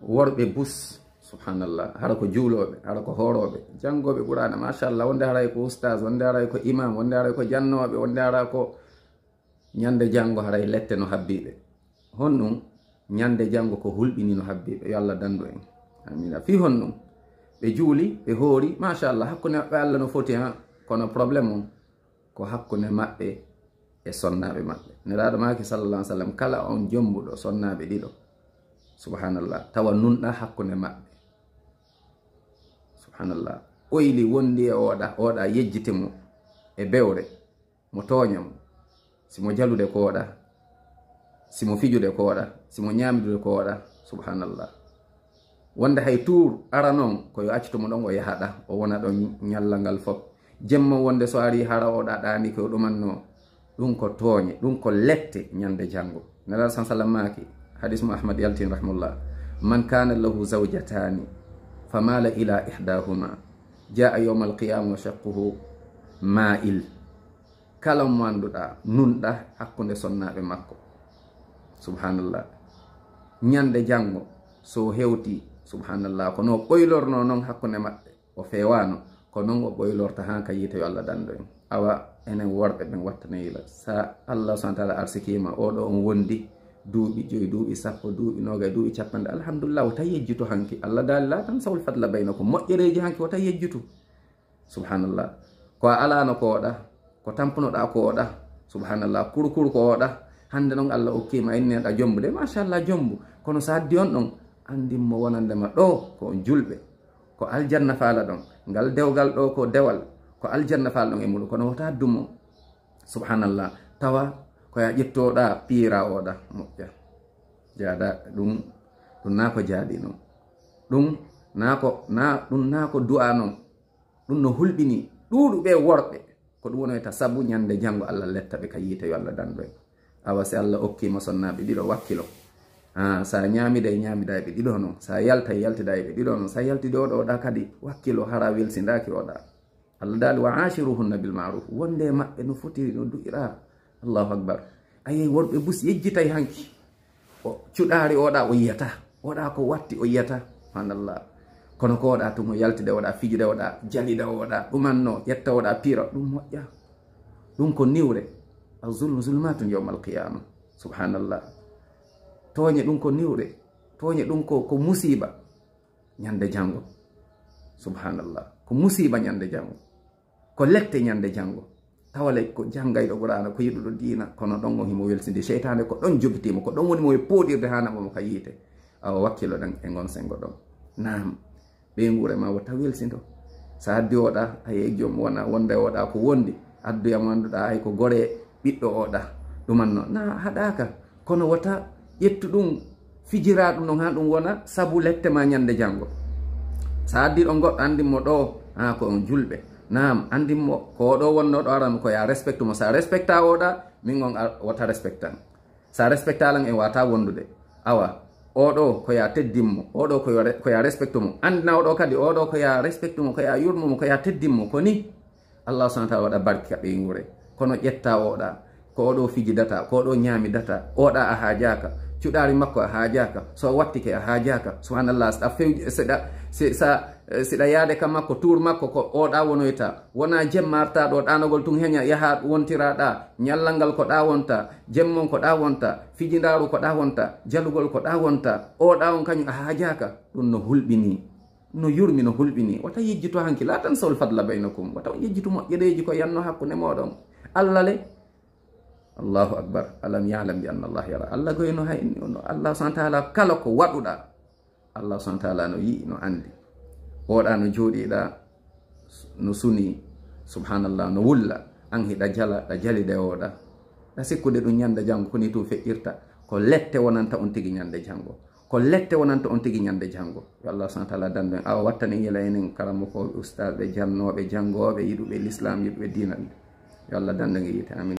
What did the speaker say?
worɓe bus subhanallah hara ko juuloɓe hara ko horoɓe jangoɓe ɓuraɗa machallah wonde haray ko oustage wonde haray ko imam wonde haray ko jannoɓe wonde hara ko ñande janggo haray lette no habbiɓe hon ɗum ñande janggo ko hulɓini no habbiɓe yo allah dandu en amina fi hon ɗum ɓe juuli ɓe hoori machallah hakkunde maɓɓe allah no foti han kono probléme on ko hakkunde maɓɓe e sonnaɓe maɓɓe neraɗo maki sallallah ah sallam kala on jombuɗo sonnaɓe ɗiɗo subhanallah tawa nunɗa hakkunde maɓɓe subhanallah oyli wondi e oɗa oɗa yejjite mo e bewre mo tooñamo simo jalude kooɗa simo fijude kooɗa simo ñamdude kooɗa subhanallah wonde hay tour ara noon koyo accitomo ɗon o yahaɗa o wona ɗon ñallal ngal fof jemma wonde so ari hara oɗa ɗani koyo ɗumanno ɗum ko tooñe ɗum ko lette ñande janngo nelal san sallam maaki hadis mo ahmad yaltin rahimahullah man kana lahu zawjatani famala ila ihdahuma jaa yawma wa shaqquhu ma'il kala mo anduɗa nunɗa hakkunde sonnaɓe makko subhanallah ñande jango so hewti subhanallah kono no ɓoylorno noon hakkunde maɓɓe o fewano ko noon o ɓoylorta ha ka allah dando en awa enen worɓe ɓen wattanayi sa allah subhana taala arsikima oɗo on wondi duubi joyi duubi sappo duubi noga duubi capanɗe alhamdulillah wota yejjuto hanki allah daali tan sawul fadla baynakum moƴƴereji hanki wota yejjutu subhanallah ko ala alano ko oɗa ko da ko oɗa subhanallah kurkur ko oɗa hande noon allah en inneɗa jombu de machallah jombu kono sa addi on ɗon andinmo wonandema ɗo ko on julɓe ko aljanna faala ɗon ngal gal, ɗo ko dewal ko aljanna faala ɗon e muɗum kono wota dumo subhanallah tawa koya ƴettoɗa gitu pirawoɗa moƴƴa ya. jaada ɗum ɗum na ko jaaɗi noon ɗum nako na ɗum na ko du'a nung, ɗum no hulɓini be worɓe ko ɗum wonoyta sabu nyande jango allah letta be ka yiite yo allah danɗo en awa si allah okkima sonnaɓe wakilo wakkilo ha sa nyami e nyami e ɓe ɗiɗo noon sa yalta yalta yaltida e ɓe ɗiɗo noon sa do oɗo kadi wakilo hara welsindaki oɗa allah daali wa achiruhunna bil maruf wonde maɓɓe no fotiri no du'ira allahu akbar ayey worɓe bus yejjitay hanki o cuɗaari oɗa o yiyata oɗa ko watti o yiyata subhanallah kono ko oɗa tumo yaltide oɗa fijide oɗa jalide oɗa ɗumanno ƴetta oɗa piira ɗum moƴƴa ɗum ko niwre a zulmu zulmatum yawma alqiyama subhanallah toñe ɗum ko niwre toñe ɗum ko ko musiba ñande janngo subhanallah ko musiba ñande janngo ko lette ñande janngo tawale ko jangay do gorana ko yiɗuɗo diina kono dongo himo welsinde cheytande ko ɗon jobitimo ko don woni mo e pooɗirde ha ka yite awa wakkilo ɗen e gon sengo do nam be ngure ma wata welsindo sa addi oɗa aye jom wona wonda oda ko wondi adduya mo annduɗa ay ko gore ɓiɗɗo oɗa ɗumanno na haɗaka kono wota ƴettu ɗum fijira dum no ha dum wona sabu lette ma nyande janngo sa addi ɗo goɗɗo andimo do ha ko on nam andinmo ko oɗo wonno ɗo arami ko ya respecte mo sa respecta oɗa min gon wata respectan sa respectalan en wata wondude awa oɗo ko ya teddinmo oɗo ko ya respecte mo andina oɗo kadi oɗo ko ya respecte mo ko ya yurmumo ko ya teddinmo ko ni allah subana tala waɗa barkika ɓeygure kono ƴetta oɗa ko oɗo fijidata ko oɗo ñami data oɗa a hajaka cuɗari makko a hajaka so wattike a haajaka subhanallah sa few seɗa sa siɗa yaade kam makko tour makko ko oɗa wonoyta wona jemmarta ɗo ɗanogol tun heña yaha wontiraɗa ñallal ngal ko ɗa wonta jemmon ko ɗa wonta fijidaru ko ɗa wonta jalugol ko ɗa wonta oɗa on kañum a hajaka ɗum no hulɓini no yurmi no hulɓini wata yejjito hanki la tan sawol fadla baynakum wata on yejjitu moƴƴeɗeji ko yanno hakkunde moɗon allah le allahu akbar alam yalam bi anna allah yara allah goyno hay no allah subhanahu taala kala ko waduda allah subhanahu taala no yi no andi oɗa no da. no suni subhanallah no wulla an hiɗa jala Da da sikku de do nyanda ñande ko ni to irta ko lette wonanta on tigi ñande jango ko lette wonanta on tigi ñande jango ya allah wa taala dandu en awa ni yela enen kala ko ustad be jannobe jangobe yidube l'islam yidube dina Ya allah dan nge yite amin